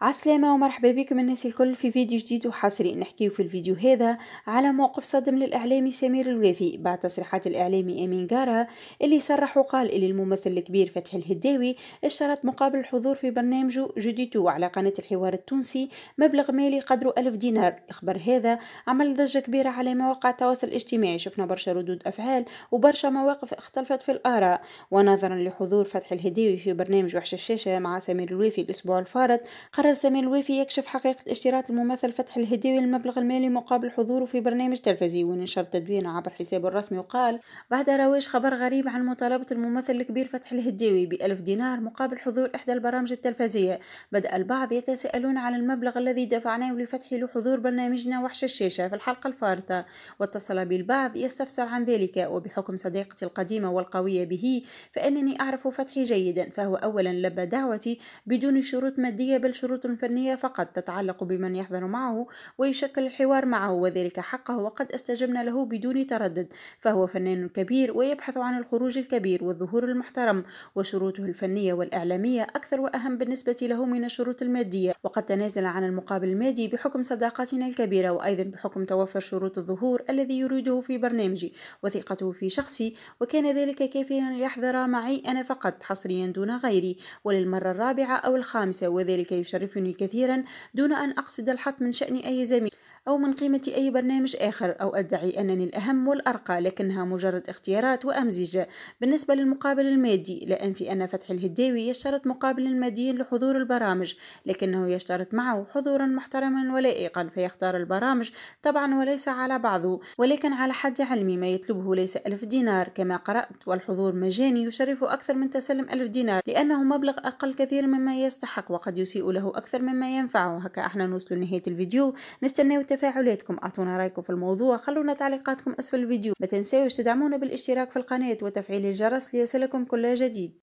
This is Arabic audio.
عسلامة ومرحبا بكم الناس الكل في فيديو جديد وحصري نحكيه في الفيديو هذا على موقف صدم للإعلامي سمير الوافي بعد تصريحات الإعلامي أمين جارا اللي صرح وقال إلي الممثل الكبير فتحي الهداوي اشترط مقابل الحضور في برنامجه جديتو على قناة الحوار التونسي مبلغ مالي قدره ألف دينار الخبر هذا عمل ضجة كبيرة على مواقع التواصل الاجتماعي شفنا برشا ردود أفعال وبرشا مواقف اختلفت في الآراء ونظرا لحضور فتحي الهداوي في برنامج وحش الشاشة مع سمير الوافي الأسبوع الفارط قرر سامي الوافي يكشف حقيقة اشتراط الممثل فتح الهداوي المبلغ المالي مقابل حضوره في برنامج تلفزي ونشر تدوين عبر حسابه الرسمي وقال بعد رواج خبر غريب عن مطالبة الممثل الكبير فتح الهداوي بألف دينار مقابل حضور إحدى البرامج التلفزية بدأ البعض يتساءلون عن المبلغ الذي دفعناه لفتحه لحضور برنامجنا وحش الشاشة في الحلقة الفارطة واتصل بي البعض يستفسر عن ذلك وبحكم صديقتي القديمة والقوية به فإنني أعرف فتحي جيدا فهو أولا لبى دعوتي بدون شروط مادية بل شروط شروط فنية فقط تتعلق بمن يحضر معه ويشكل الحوار معه وذلك حقه وقد استجبنا له بدون تردد فهو فنان كبير ويبحث عن الخروج الكبير والظهور المحترم وشروطه الفنية والإعلامية أكثر وأهم بالنسبة له من الشروط المادية وقد تنازل عن المقابل المادي بحكم صداقتنا الكبيرة وأيضا بحكم توفر شروط الظهور الذي يريده في برنامجي وثقته في شخصي وكان ذلك كافيا ليحضر معي أنا فقط حصريا دون غيري وللمرة الرابعة أو الخامسة وذلك يشرف يعرفني كثيرا دون أن أقصد الحط من شأن أي زميل أو من قيمة أي برنامج آخر أو أدعي أنني الأهم والأرقى لكنها مجرد اختيارات وأمزجة بالنسبة للمقابل المادي لأن في أن فتح الهداوي يشترط مقابل مادي لحضور البرامج لكنه يشترط معه حضورا محترما ولائقا فيختار البرامج طبعا وليس على بعضه ولكن على حد علمي ما يطلبه ليس ألف دينار كما قرأت والحضور مجاني يشرف أكثر من تسلم ألف دينار لأنه مبلغ أقل كثير مما يستحق وقد يسيء له أكثر مما ينفعه هكا احنا نوصل لنهاية الفيديو نستناو تفاعلاتكم أعطونا رأيكم في الموضوع خلونا تعليقاتكم أسفل الفيديو ما تنساوش تدعمونا بالاشتراك في القناة وتفعيل الجرس ليصلكم كل جديد